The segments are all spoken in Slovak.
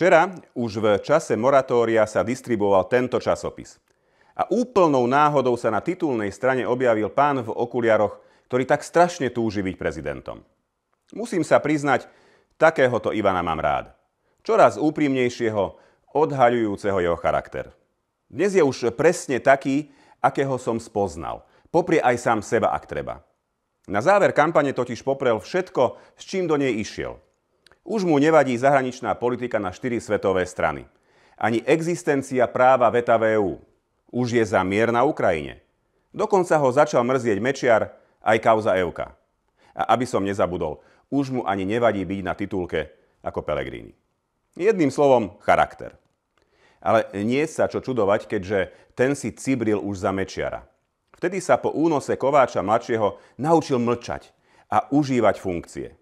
Včera už v čase moratória sa distribuoval tento časopis. A úplnou náhodou sa na titulnej strane objavil pán v okuliaroch, ktorý tak strašne túži byť prezidentom. Musím sa priznať, takéhoto Ivana mám rád. Čoraz úprimnejšieho, odhaľujúceho jeho charakter. Dnes je už presne taký, akého som spoznal. Poprie aj sám seba, ak treba. Na záver kampane totiž poprel všetko, s čím do nej išiel – už mu nevadí zahraničná politika na štyri svetové strany. Ani existencia práva veta VÚ. E už je za mier na Ukrajine. Dokonca ho začal mrzieť Mečiar aj kauza Euka. A aby som nezabudol, už mu ani nevadí byť na titulke ako Pelegrini. Jedným slovom, charakter. Ale nie sa čo čudovať, keďže ten si cibril už za Mečiara. Vtedy sa po únose Kováča mladšieho naučil mlčať a užívať funkcie.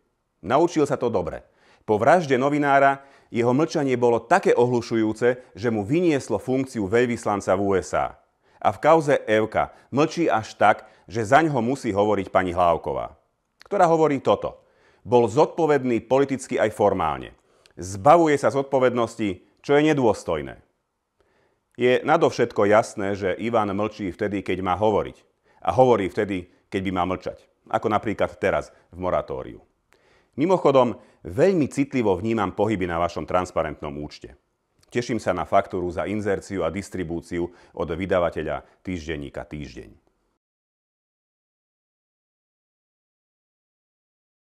Naučil sa to dobre – po vražde novinára jeho mlčanie bolo také ohlušujúce, že mu vynieslo funkciu veľvyslanca v USA. A v kauze Evka mlčí až tak, že zaň ho musí hovoriť pani Hlávková, ktorá hovorí toto. Bol zodpovedný politicky aj formálne. Zbavuje sa zodpovednosti, čo je nedôstojné. Je nadovšetko jasné, že Ivan mlčí vtedy, keď má hovoriť. A hovorí vtedy, keď by má mlčať. Ako napríklad teraz v moratóriu. Mimochodom, veľmi citlivo vnímam pohyby na vašom transparentnom účte. Teším sa na faktúru za inzerciu a distribúciu od vydavateľa týždenníka Týždeň.